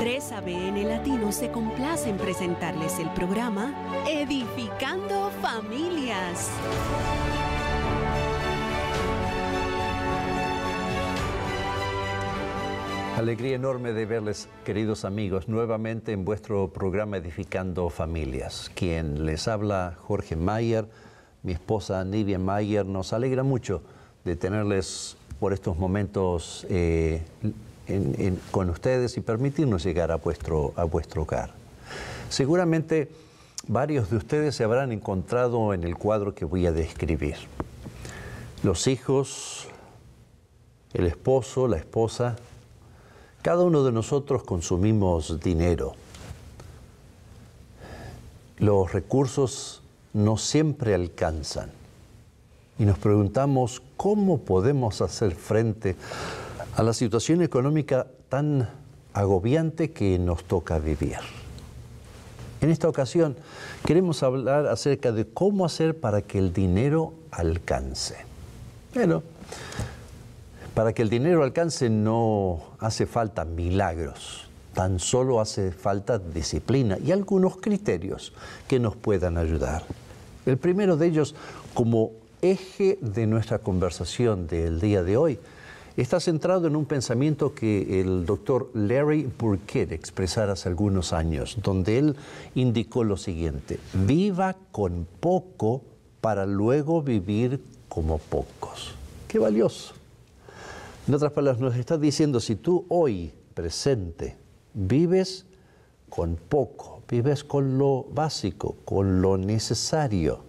3ABN Latino se complace en presentarles el programa Edificando Familias. Alegría enorme de verles, queridos amigos, nuevamente en vuestro programa Edificando Familias. Quien les habla, Jorge Mayer, mi esposa Nivia Mayer, nos alegra mucho de tenerles por estos momentos eh, con ustedes y permitirnos llegar a vuestro, a vuestro hogar. Seguramente varios de ustedes se habrán encontrado en el cuadro que voy a describir. Los hijos, el esposo, la esposa, cada uno de nosotros consumimos dinero. Los recursos no siempre alcanzan y nos preguntamos cómo podemos hacer frente a la situación económica tan agobiante que nos toca vivir. En esta ocasión queremos hablar acerca de cómo hacer para que el dinero alcance. Bueno, para que el dinero alcance no hace falta milagros, tan solo hace falta disciplina y algunos criterios que nos puedan ayudar. El primero de ellos, como eje de nuestra conversación del día de hoy, está centrado en un pensamiento que el doctor Larry Burkett expresara hace algunos años, donde él indicó lo siguiente, viva con poco para luego vivir como pocos. Qué valioso. En otras palabras, nos está diciendo, si tú hoy, presente, vives con poco, vives con lo básico, con lo necesario,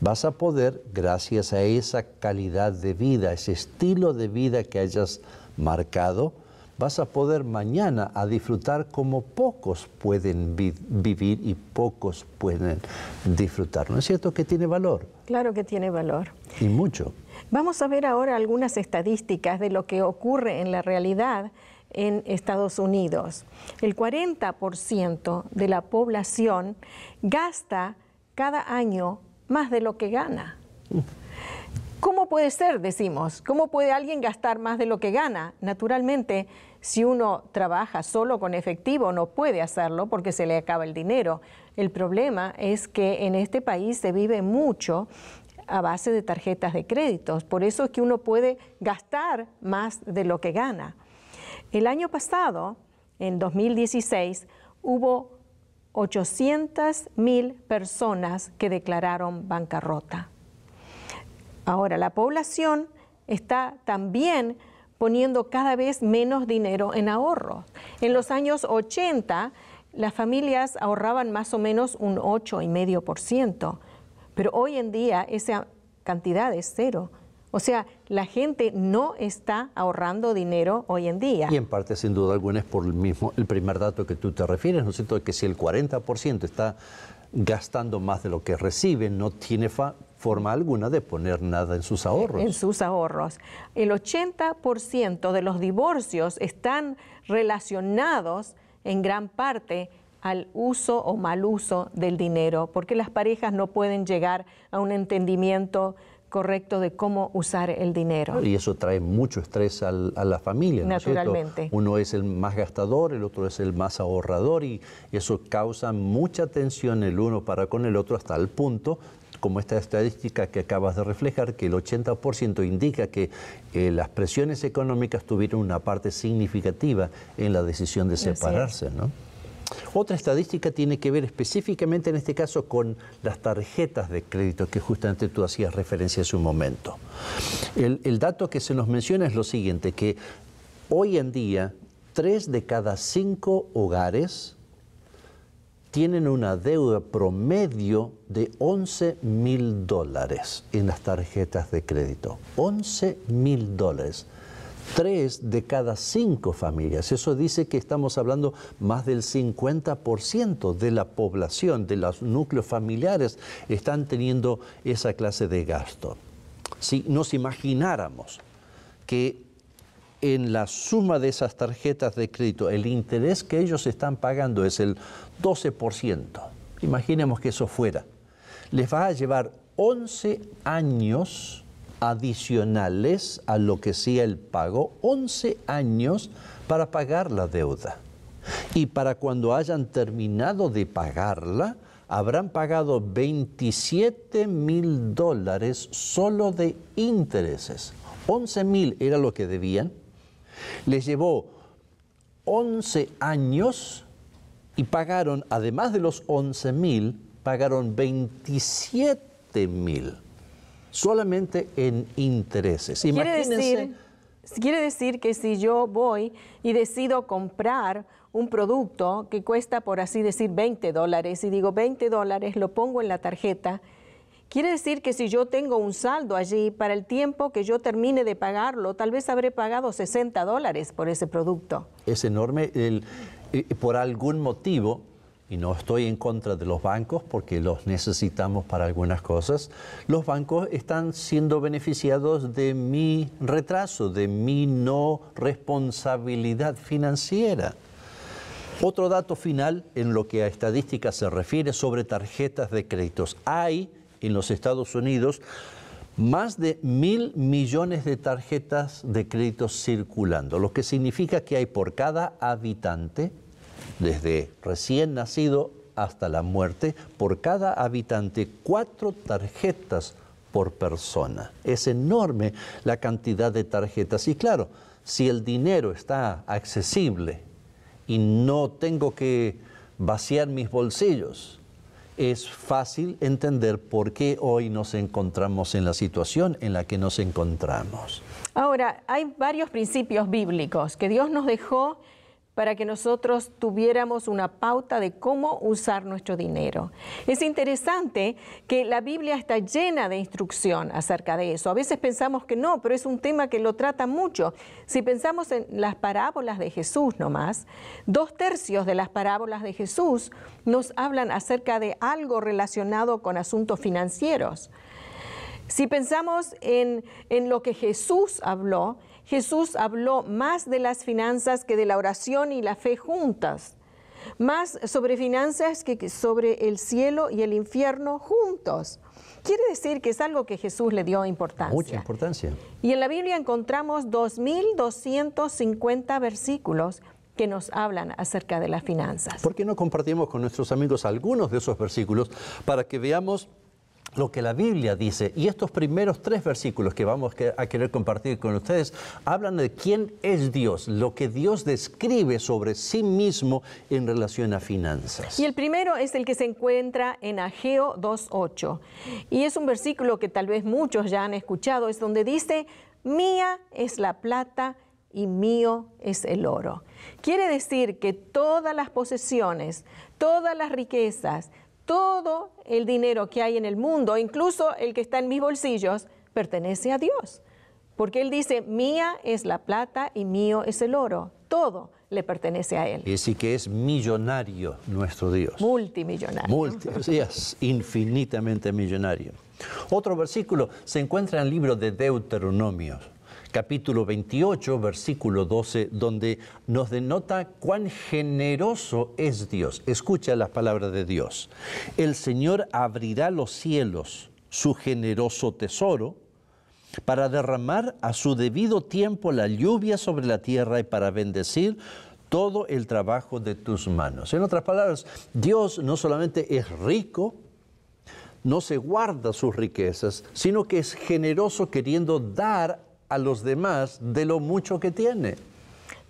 vas a poder, gracias a esa calidad de vida, ese estilo de vida que hayas marcado, vas a poder mañana a disfrutar como pocos pueden vivir y pocos pueden disfrutar. ¿No es cierto que tiene valor? Claro que tiene valor. Y mucho. Vamos a ver ahora algunas estadísticas de lo que ocurre en la realidad en Estados Unidos. El 40% de la población gasta cada año más de lo que gana. ¿Cómo puede ser, decimos? ¿Cómo puede alguien gastar más de lo que gana? Naturalmente, si uno trabaja solo con efectivo, no puede hacerlo porque se le acaba el dinero. El problema es que en este país se vive mucho a base de tarjetas de créditos. Por eso es que uno puede gastar más de lo que gana. El año pasado, en 2016, hubo 800 mil personas que declararon bancarrota. Ahora, la población está también poniendo cada vez menos dinero en ahorro. En los años 80, las familias ahorraban más o menos un y ciento pero hoy en día esa cantidad es cero. O sea, la gente no está ahorrando dinero hoy en día. Y en parte, sin duda alguna, es por el mismo, el primer dato que tú te refieres, ¿no es cierto? Que si el 40% está gastando más de lo que recibe, no tiene forma alguna de poner nada en sus ahorros. En sus ahorros. El 80% de los divorcios están relacionados en gran parte al uso o mal uso del dinero, porque las parejas no pueden llegar a un entendimiento correcto de cómo usar el dinero. Y eso trae mucho estrés a la familia. Naturalmente. Uno es el más gastador, el otro es el más ahorrador y eso causa mucha tensión el uno para con el otro hasta el punto como esta estadística que acabas de reflejar, que el 80% indica que eh, las presiones económicas tuvieron una parte significativa en la decisión de separarse, ¿no? Otra estadística tiene que ver específicamente en este caso con las tarjetas de crédito que justamente tú hacías referencia hace un momento. El, dato que se nos menciona es lo siguiente, que hoy en día tres de cada cinco hogares tienen una deuda promedio de 11 mil dólares en las tarjetas de crédito. 11 mil dólares tres de cada cinco familias. Eso dice que estamos hablando más del 50% de la población, de los núcleos familiares, están teniendo esa clase de gasto. Si nos imagináramos que en la suma de esas tarjetas de crédito el interés que ellos están pagando es el 12%, imaginemos que eso fuera, les va a llevar 11 años adicionales a lo que sea el pago 11 años para pagar la deuda. Y para cuando hayan terminado de pagarla, habrán pagado 27 mil dólares solo de intereses. 11 mil era lo que debían. Les llevó 11 años y pagaron, además de los 11 mil, pagaron 27 mil solamente en intereses. Imagínense. Quiere decir, que si yo voy y decido comprar un producto que cuesta, por así decir, 20 dólares, y digo 20 dólares, lo pongo en la tarjeta, Quiere decir que si yo tengo un saldo allí, para el tiempo que yo termine de pagarlo, tal vez habré pagado 60 dólares por ese producto. Es enorme. El, eh, por algún motivo, y no estoy en contra de los bancos porque los necesitamos para algunas cosas, los bancos están siendo beneficiados de mi retraso, de mi no responsabilidad financiera. Otro dato final en lo que a estadísticas se refiere sobre tarjetas de créditos. Hay en los Estados Unidos más de mil millones de tarjetas de créditos circulando, lo que significa que hay por cada habitante desde recién nacido hasta la muerte, por cada habitante cuatro tarjetas por persona. Es enorme la cantidad de tarjetas. Y claro, si el dinero está accesible y no tengo que vaciar mis bolsillos, es fácil entender por qué hoy nos encontramos en la situación en la que nos encontramos. Ahora, hay varios principios bíblicos que Dios nos dejó para que nosotros tuviéramos una pauta de cómo usar nuestro dinero. Es interesante que la Biblia está llena de instrucción acerca de eso. A veces pensamos que no, pero es un tema que lo trata mucho. Si pensamos en las parábolas de Jesús nomás, dos tercios de las parábolas de Jesús nos hablan acerca de algo relacionado con asuntos financieros. Si pensamos en, en lo que Jesús habló, Jesús habló más de las finanzas que de la oración y la fe juntas, más sobre finanzas que sobre el cielo y el infierno juntos. Quiere decir que es algo que Jesús le dio importancia. Mucha importancia. Y en la Biblia encontramos 2.250 versículos que nos hablan acerca de las finanzas. ¿Por qué no compartimos con nuestros amigos algunos de esos versículos para que veamos lo que la Biblia dice. Y estos primeros tres versículos que vamos a querer compartir con ustedes hablan de quién es Dios, lo que Dios describe sobre sí mismo en relación a finanzas. Y el primero es el que se encuentra en Ageo 2.8. Y es un versículo que tal vez muchos ya han escuchado, es donde dice, mía es la plata y mío es el oro. Quiere decir que todas las posesiones, todas las riquezas, todo el dinero que hay en el mundo, incluso el que está en mis bolsillos, pertenece a Dios. Porque Él dice, mía es la plata y mío es el oro. Todo le pertenece a Él. Y sí que es millonario nuestro Dios. Multimillonario. infinitamente millonario. Otro versículo se encuentra en el libro de Deuteronomios capítulo 28, versículo 12, donde nos denota cuán generoso es Dios. Escucha las palabras de Dios. El Señor abrirá los cielos, su generoso tesoro, para derramar a su debido tiempo la lluvia sobre la tierra y para bendecir todo el trabajo de tus manos. En otras palabras, Dios no solamente es rico, no se guarda sus riquezas, sino que es generoso queriendo dar a los demás de lo mucho que tiene.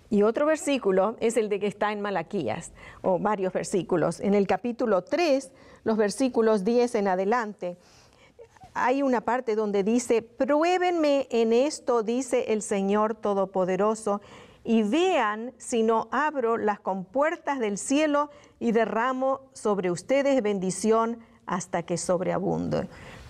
Y otro versículo es el de que está en Malaquías, o varios versículos. En el capítulo 3, los versículos 10 en adelante, hay una parte donde dice, pruébenme en esto, dice el Señor Todopoderoso, y vean si no abro las compuertas del cielo y derramo sobre ustedes bendición hasta que sobreabunde.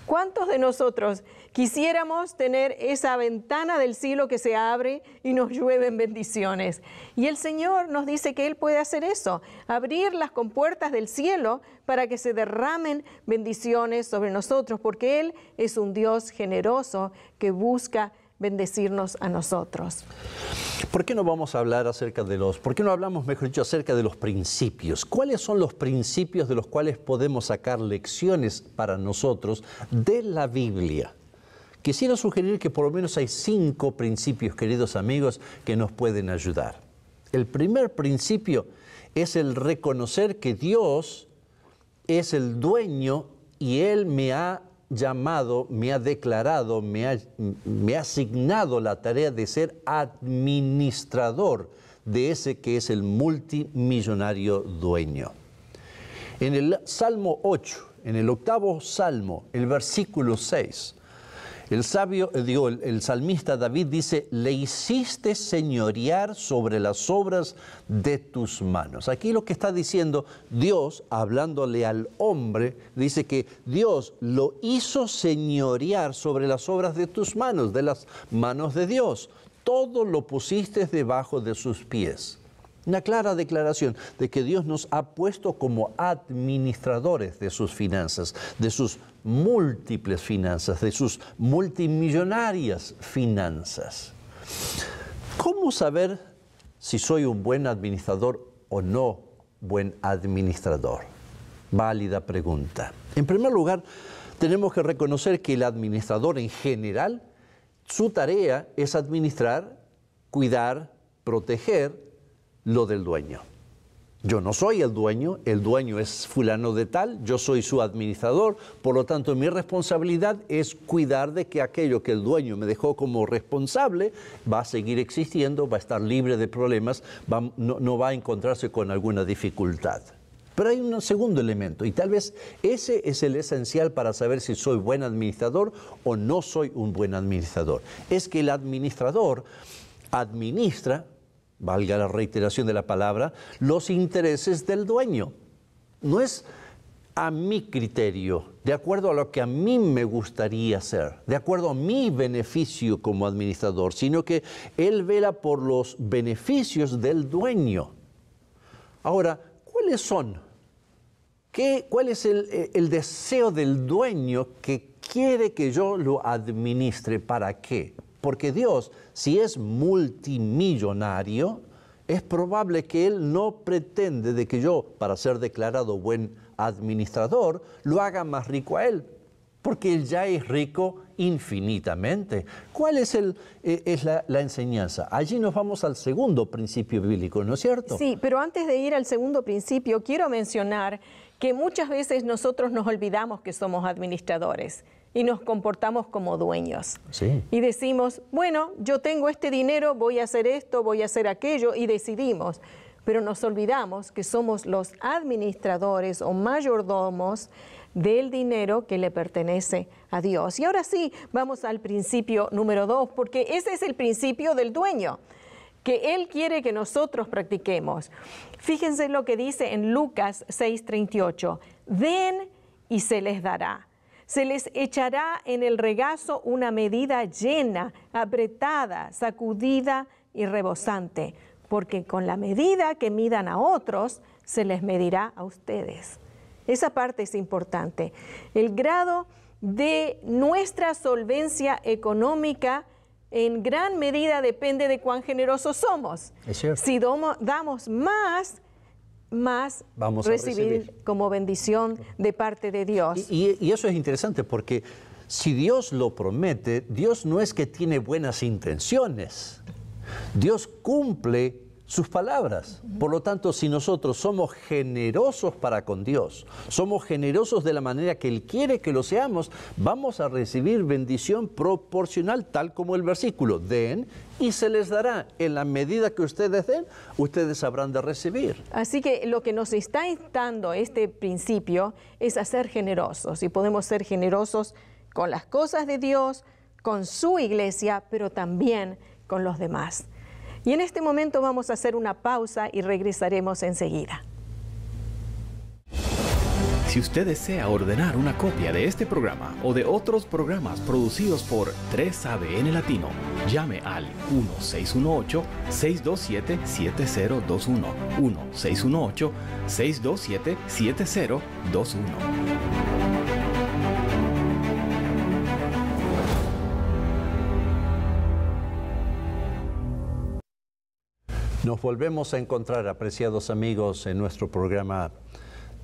¿Cuántos de nosotros quisiéramos tener esa ventana del cielo que se abre y nos llueven bendiciones? Y el Señor nos dice que Él puede hacer eso, abrir las compuertas del cielo para que se derramen bendiciones sobre nosotros, porque Él es un Dios generoso que busca bendecirnos a nosotros. ¿Por qué no vamos a hablar acerca de los, por qué no hablamos, mejor dicho, acerca de los principios? ¿Cuáles son los principios de los cuales podemos sacar lecciones para nosotros de la Biblia? Quisiera sugerir que por lo menos hay cinco principios, queridos amigos, que nos pueden ayudar. El primer principio es el reconocer que Dios es el dueño y Él me ha llamado, me ha declarado, me ha, me ha asignado la tarea de ser administrador de ese que es el multimillonario dueño. En el Salmo 8, en el octavo Salmo, el versículo 6, el sabio, eh, el, salmista David dice, le hiciste señorear sobre las obras de tus manos. Aquí lo que está diciendo Dios, hablándole al hombre, dice que Dios lo hizo señorear sobre las obras de tus manos, de las manos de Dios. Todo lo pusiste debajo de sus pies. Una clara declaración de que Dios nos ha puesto como administradores de sus finanzas, de sus múltiples finanzas, de sus multimillonarias finanzas. ¿Cómo saber si soy un buen administrador o no buen administrador? Válida pregunta. En primer lugar, tenemos que reconocer que el administrador en general, su tarea es administrar, cuidar, proteger, lo del dueño. Yo no soy el dueño, el dueño es fulano de tal, yo soy su administrador, por lo tanto mi responsabilidad es cuidar de que aquello que el dueño me dejó como responsable va a seguir existiendo, va a estar libre de problemas, no va a encontrarse con alguna dificultad. Pero hay un segundo elemento y tal vez ese es el esencial para saber si soy buen administrador o no soy un buen administrador. Es que el administrador administra valga la reiteración de la palabra, los intereses del dueño. No es a mi criterio, de acuerdo a lo que a mí me gustaría hacer, de acuerdo a mi beneficio como administrador, sino que él vela por los beneficios del dueño. Ahora, ¿cuáles son? ¿Cuál es el, eh, el deseo del dueño que quiere que yo lo administre? ¿Para qué? Porque Dios, si es multimillonario, es probable que Él no pretende de que yo, para ser declarado buen administrador, lo haga más rico a Él. Porque Él ya es rico infinitamente. ¿Cuál es, el, e, es la, la, enseñanza? Allí nos vamos al segundo principio bíblico, ¿no es cierto? Sí, pero antes de ir al segundo principio, quiero mencionar que muchas veces nosotros nos olvidamos que somos administradores y nos comportamos como dueños. Y decimos, bueno, yo tengo este dinero, voy a hacer esto, voy a hacer aquello, y decidimos. Pero nos olvidamos que somos los administradores o mayordomos del dinero que le pertenece a Dios. Y ahora sí, vamos al principio número dos, porque ese es el principio del dueño que Él quiere que nosotros practiquemos. Fíjense lo que dice en Lucas 6:38, den y se les dará. Se les echará en el regazo una medida llena, apretada, sacudida y rebosante, porque con la medida que midan a otros, se les medirá a ustedes. Esa parte es importante. El grado de nuestra solvencia económica en gran medida depende de cuán generosos somos. Si damos más, más Vamos recibir, a recibir, como bendición de parte de Dios. y eso es interesante porque si Dios lo promete, Dios no es que tiene buenas intenciones. Dios cumple sus palabras. Por lo tanto, si nosotros somos generosos para con Dios, somos generosos de la manera que Él quiere que lo seamos, vamos a recibir bendición proporcional, tal como el versículo, den y se les dará. En la medida que ustedes den, ustedes habrán de recibir. Así que lo que nos está instando este principio es hacer generosos y podemos ser generosos con las cosas de Dios, con su iglesia, pero también con los demás. Y en este momento vamos a hacer una pausa y regresaremos enseguida. Si usted desea ordenar una copia de este programa o de otros programas producidos por 3ABN Latino, llame al 1618-627-7021. 1618-627-7021. Nos volvemos a encontrar, apreciados amigos, en nuestro programa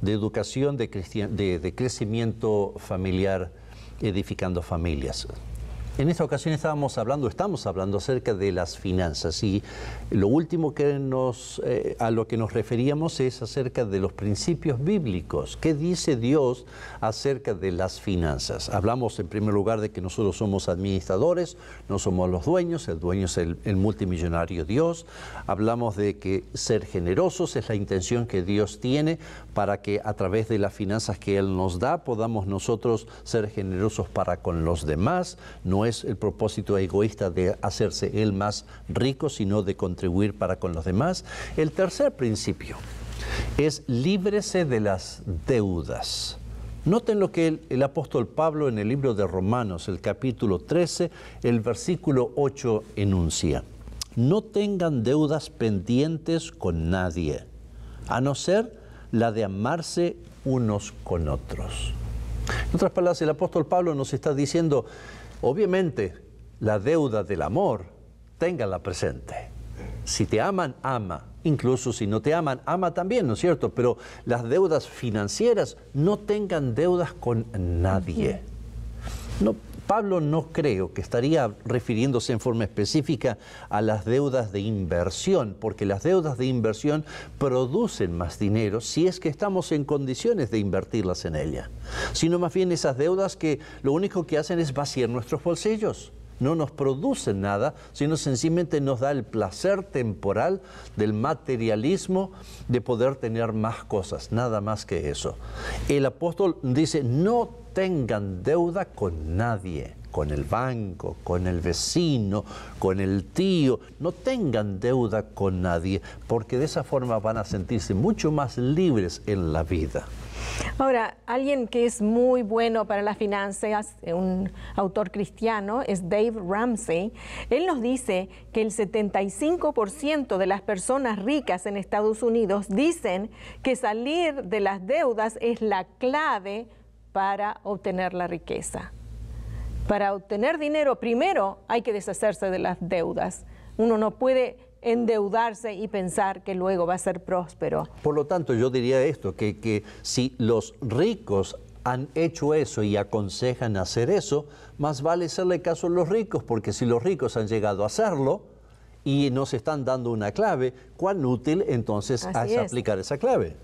de educación, de, crecimiento familiar, edificando familias. En esta ocasión estábamos hablando, estamos hablando acerca de las finanzas y lo último que nos, eh, a lo que nos referíamos es acerca de los principios bíblicos. ¿Qué dice Dios acerca de las finanzas? Hablamos en primer lugar de que nosotros somos administradores, no somos los dueños, el dueño es el, multimillonario Dios. Hablamos de que ser generosos es la intención que Dios tiene para que a través de las finanzas que Él nos da podamos nosotros ser generosos para con los demás. No es el propósito egoísta de hacerse él más rico, sino de contribuir para con los demás. El tercer principio es líbrese de las deudas. Noten lo que el, el, apóstol Pablo en el libro de Romanos, el capítulo 13, el versículo 8 enuncia. No tengan deudas pendientes con nadie, a no ser la de amarse unos con otros. En otras palabras, el apóstol Pablo nos está diciendo, Obviamente, la deuda del amor, téngala presente. Si te aman, ama. Incluso si no te aman, ama también, ¿no es cierto? Pero las deudas financieras, no tengan deudas con nadie. No Pablo no creo que estaría refiriéndose en forma específica a las deudas de inversión, porque las deudas de inversión producen más dinero si es que estamos en condiciones de invertirlas en ella, sino más bien esas deudas que lo único que hacen es vaciar nuestros bolsillos no nos produce nada, sino sencillamente nos da el placer temporal del materialismo de poder tener más cosas, nada más que eso. El apóstol dice, no tengan deuda con nadie con el banco, con el vecino, con el tío. No tengan deuda con nadie, porque de esa forma van a sentirse mucho más libres en la vida. Ahora, alguien que es muy bueno para las finanzas, eh, un autor cristiano, es Dave Ramsey. Él nos dice que el 75% de las personas ricas en Estados Unidos dicen que salir de las deudas es la clave para obtener la riqueza. Para obtener dinero primero hay que deshacerse de las deudas. Uno no puede endeudarse y pensar que luego va a ser próspero. Por lo tanto, yo diría esto, que, si los ricos han hecho eso y aconsejan hacer eso, más vale hacerle caso a los ricos, porque si los ricos han llegado a hacerlo y nos están dando una clave, cuán útil entonces es aplicar esa clave.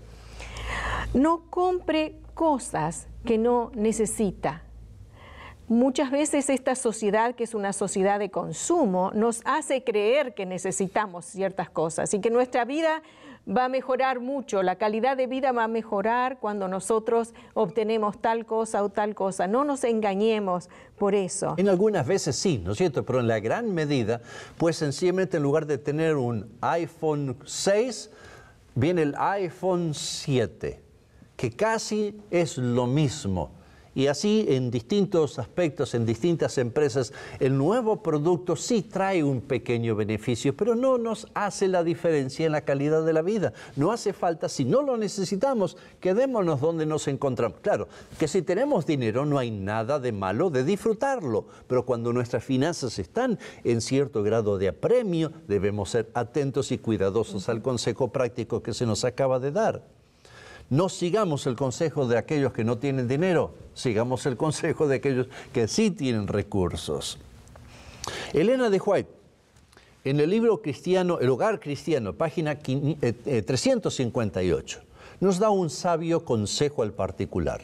No compre cosas que no necesita. Muchas veces esta sociedad, que es una sociedad de consumo, nos hace creer que necesitamos ciertas cosas y que nuestra vida va a mejorar mucho, la calidad de vida va a mejorar cuando nosotros obtenemos tal cosa o tal cosa. No nos engañemos por eso. En algunas veces sí, ¿no es cierto? Pero en la gran medida, pues sencillamente en lugar de tener un iPhone 6, viene el iPhone 7, que casi es lo mismo y así en distintos aspectos, en distintas empresas, el nuevo producto sí trae un pequeño beneficio, pero no nos hace la diferencia en la calidad de la vida. No hace falta, si no lo necesitamos, quedémonos donde nos encontramos. Claro, que si tenemos dinero no hay nada de malo de disfrutarlo, pero cuando nuestras finanzas están en cierto grado de apremio, debemos ser atentos y cuidadosos al consejo práctico que se nos acaba de dar. No sigamos el consejo de aquellos que no tienen dinero, sigamos el consejo de aquellos que sí tienen recursos. Elena de White, en el libro cristiano, El hogar cristiano, página 358, eh, eh, nos da un sabio consejo al particular.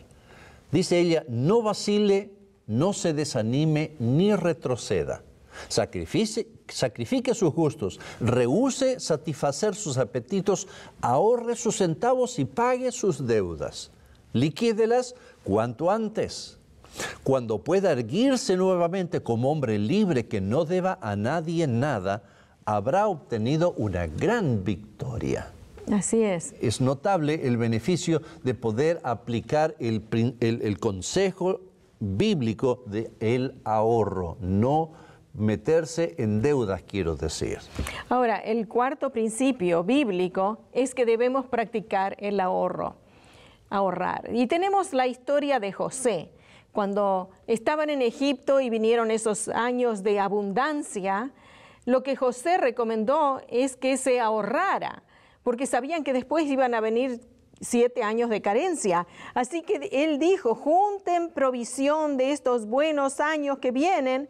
Dice ella, no vacile, no se desanime ni retroceda sacrifique sus gustos, rehúse satisfacer sus apetitos, ahorre sus centavos y pague sus deudas. Liquídelas cuanto antes. Cuando pueda erguirse nuevamente como hombre libre que no deba a nadie nada, habrá obtenido una gran victoria. Así es. Es notable el beneficio de poder aplicar el, consejo bíblico del el ahorro, no meterse en deudas, quiero decir. Ahora, el cuarto principio bíblico es que debemos practicar el ahorro, ahorrar. Y tenemos la historia de José. Cuando estaban en Egipto y vinieron esos años de abundancia, lo que José recomendó es que se ahorrara, porque sabían que después iban a venir siete años de carencia. Así que él dijo, junten provisión de estos buenos años que vienen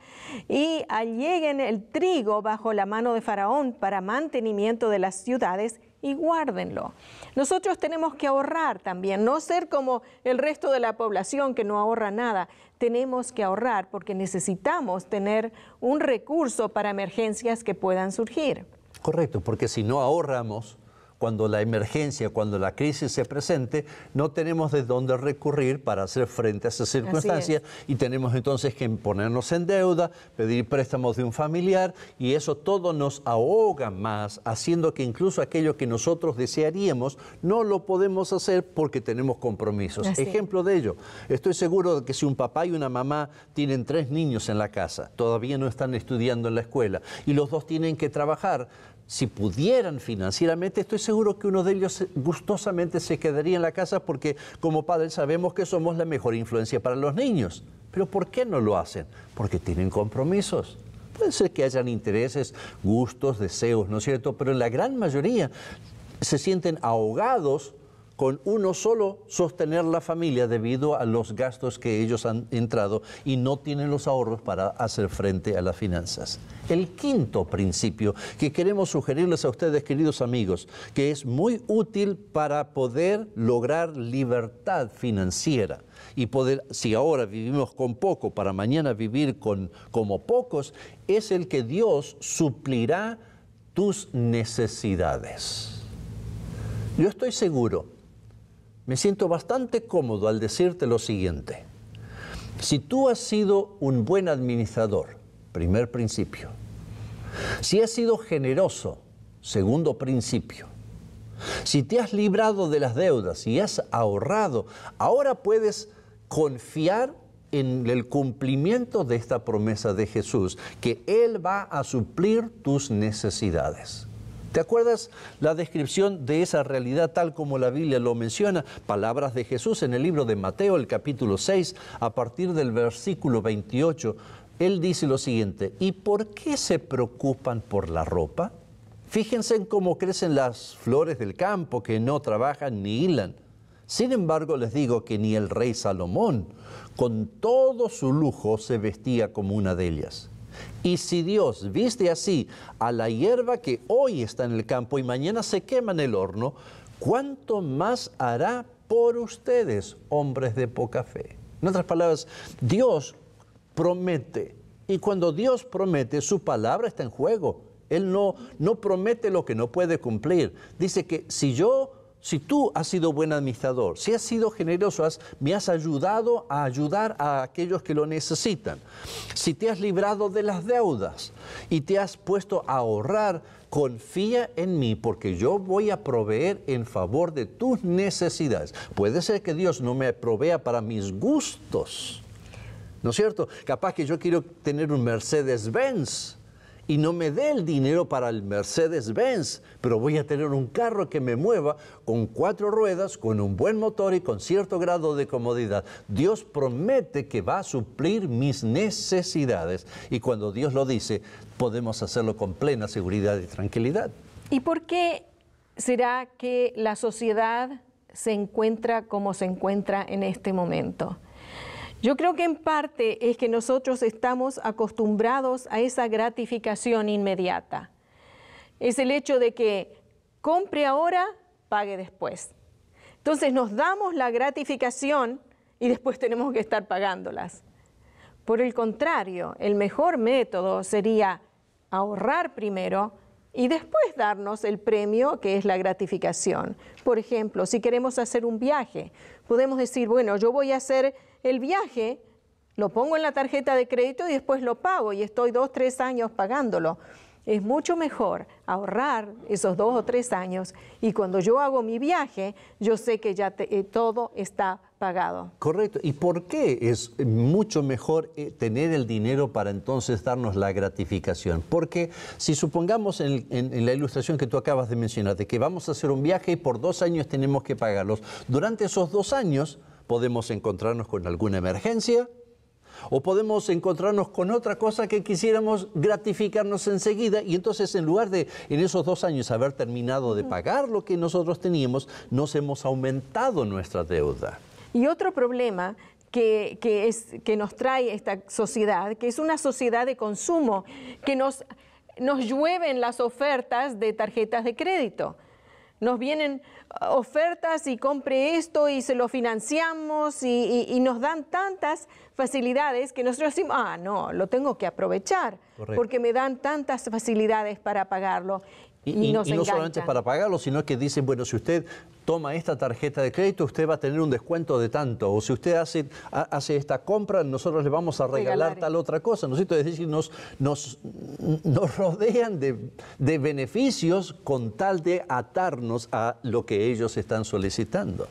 y alleguen el trigo bajo la mano de Faraón para mantenimiento de las ciudades y guárdenlo. Nosotros tenemos que ahorrar también, no ser como el resto de la población que no ahorra nada. Tenemos que ahorrar porque necesitamos tener un recurso para emergencias que puedan surgir. Correcto, porque si no ahorramos, cuando la emergencia, cuando la crisis se presente, no tenemos de dónde recurrir para hacer frente a esas circunstancias y tenemos entonces que ponernos en deuda, pedir préstamos de un familiar y eso todo nos ahoga más, haciendo que incluso aquello que nosotros desearíamos no lo podemos hacer porque tenemos compromisos. Ejemplo de ello, estoy seguro de que si un papá y una mamá tienen tres niños en la casa, todavía no están estudiando en la escuela y los dos tienen que trabajar, si pudieran financieramente, estoy seguro que uno de ellos gustosamente se quedaría en la casa porque como padres sabemos que somos la mejor influencia para los niños. Pero ¿por qué no lo hacen? Porque tienen compromisos. Puede ser que hayan intereses, gustos, deseos, ¿no es cierto? Pero la gran mayoría se sienten ahogados con uno solo sostener la familia debido a los gastos que ellos han entrado y no tienen los ahorros para hacer frente a las finanzas. El quinto principio que queremos sugerirles a ustedes, queridos amigos, que es muy útil para poder lograr libertad financiera y poder, si ahora vivimos con poco, para mañana vivir con, como pocos, es el que Dios suplirá tus necesidades. Yo estoy seguro me siento bastante cómodo al decirte lo siguiente. Si tú has sido un buen administrador, primer principio. Si has sido generoso, segundo principio. Si te has librado de las deudas y has ahorrado, ahora puedes confiar en el cumplimiento de esta promesa de Jesús, que Él va a suplir tus necesidades. ¿Te acuerdas la descripción de esa realidad tal como la Biblia lo menciona? Palabras de Jesús en el libro de Mateo, el capítulo 6, a partir del versículo 28. Él dice lo siguiente, ¿y por qué se preocupan por la ropa? Fíjense en cómo crecen las flores del campo que no trabajan ni hilan. Sin embargo, les digo que ni el rey Salomón, con todo su lujo, se vestía como una de ellas. Y si Dios viste así a la hierba que hoy está en el campo y mañana se quema en el horno, ¿cuánto más hará por ustedes, hombres de poca fe? En otras palabras, Dios promete. Y cuando Dios promete, su palabra está en juego. Él no, no promete lo que no puede cumplir. Dice que si yo si tú has sido buen administrador, si has sido generoso, me has ayudado a ayudar a aquellos que lo necesitan. Si te has librado de las deudas y te has puesto a ahorrar, confía en mí porque yo voy a proveer en favor de tus necesidades. Puede ser que Dios no me provea para mis gustos, ¿no es cierto? Capaz que yo quiero tener un Mercedes-Benz y no me dé el dinero para el Mercedes-Benz, pero voy a tener un carro que me mueva con cuatro ruedas, con un buen motor y con cierto grado de comodidad. Dios promete que va a suplir mis necesidades y cuando Dios lo dice, podemos hacerlo con plena seguridad y tranquilidad. ¿Y por qué será que la sociedad se encuentra como se encuentra en este momento? Yo creo que en parte es que nosotros estamos acostumbrados a esa gratificación inmediata. Es el hecho de que compre ahora, pague después. Entonces nos damos la gratificación y después tenemos que estar pagándolas. Por el contrario, el mejor método sería ahorrar primero y después darnos el premio que es la gratificación. Por ejemplo, si queremos hacer un viaje, podemos decir, bueno, yo voy a hacer el viaje lo pongo en la tarjeta de crédito y después lo pago y estoy dos, tres años pagándolo. Es mucho mejor ahorrar esos dos o tres años y cuando yo hago mi viaje, yo sé que ya eh, todo está pagado. Correcto. ¿Y por qué es mucho mejor eh, tener el dinero para entonces darnos la gratificación? Porque si supongamos en, en, la ilustración que tú acabas de mencionar, de que vamos a hacer un viaje y por dos años tenemos que pagarlos, durante esos dos años podemos encontrarnos con alguna emergencia o podemos encontrarnos con otra cosa que quisiéramos gratificarnos enseguida y entonces en lugar de en esos dos años haber terminado de pagar lo que nosotros teníamos, nos hemos aumentado nuestra deuda. Y otro problema que, que, es, que nos trae esta sociedad, que es una sociedad de consumo, que nos, nos llueven las ofertas de tarjetas de crédito. Nos vienen ofertas y compre esto y se lo financiamos y, nos dan tantas facilidades que nosotros decimos, ah, no, lo tengo que aprovechar porque me dan tantas facilidades para pagarlo. Y, no solamente para pagarlo, sino que dicen, bueno, si usted toma esta tarjeta de crédito, usted va a tener un descuento de tanto. O si usted hace, hace esta compra, nosotros le vamos a regalar, tal otra cosa. es decir, nos, nos, rodean de, de beneficios con tal de atarnos a lo que ellos están solicitando.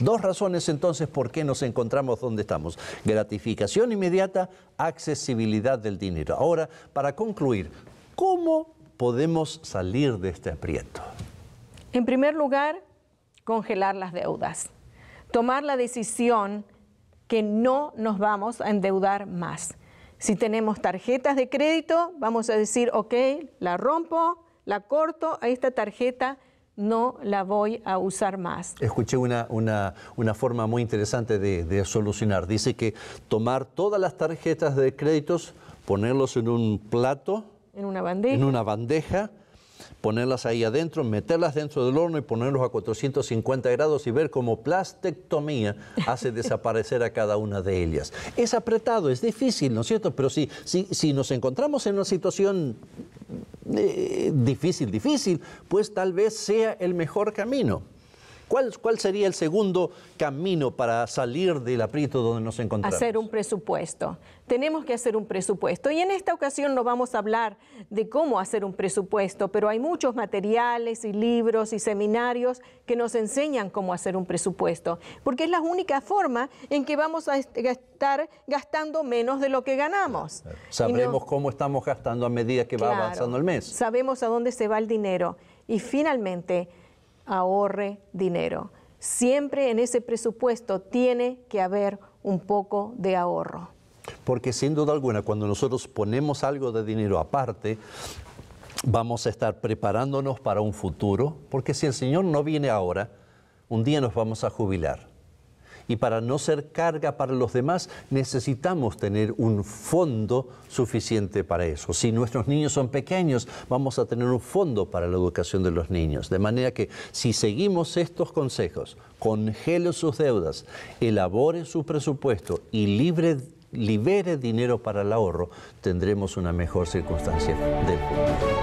Dos razones entonces por qué nos encontramos donde estamos. Gratificación inmediata, accesibilidad del dinero. Ahora, para concluir, ¿cómo podemos salir de este aprieto? En primer lugar, congelar las deudas, tomar la decisión que no nos vamos a endeudar más. Si tenemos tarjetas de crédito, vamos a decir, ok, la rompo, la corto, a esta tarjeta no la voy a usar más. Escuché una, forma muy interesante de, solucionar. Dice que tomar todas las tarjetas de créditos, ponerlos en un plato, en una en una bandeja ponerlas ahí adentro, meterlas dentro del horno y ponerlos a 450 grados y ver cómo plastectomía hace desaparecer a cada una de ellas. Es apretado, es difícil, ¿no es cierto? Pero si, si, si nos encontramos en una situación eh, difícil, difícil, pues tal vez sea el mejor camino. ¿Cuál, sería el segundo camino para salir del aprieto donde nos encontramos? Hacer un presupuesto. Tenemos que hacer un presupuesto. Y en esta ocasión no vamos a hablar de cómo hacer un presupuesto, pero hay muchos materiales y libros y seminarios que nos enseñan cómo hacer un presupuesto, porque es la única forma en que vamos a estar gastando menos de lo que ganamos. Sabremos cómo estamos gastando a medida que va avanzando el mes. Sabemos a dónde se va el dinero. Y finalmente, ahorre dinero. Siempre en ese presupuesto tiene que haber un poco de ahorro. Porque sin duda alguna, cuando nosotros ponemos algo de dinero aparte, vamos a estar preparándonos para un futuro, porque si el Señor no viene ahora, un día nos vamos a jubilar y para no ser carga para los demás necesitamos tener un fondo suficiente para eso. Si nuestros niños son pequeños, vamos a tener un fondo para la educación de los niños. De manera que si seguimos estos consejos, congele sus deudas, elabore su presupuesto y libre, libere dinero para el ahorro, tendremos una mejor circunstancia del futuro.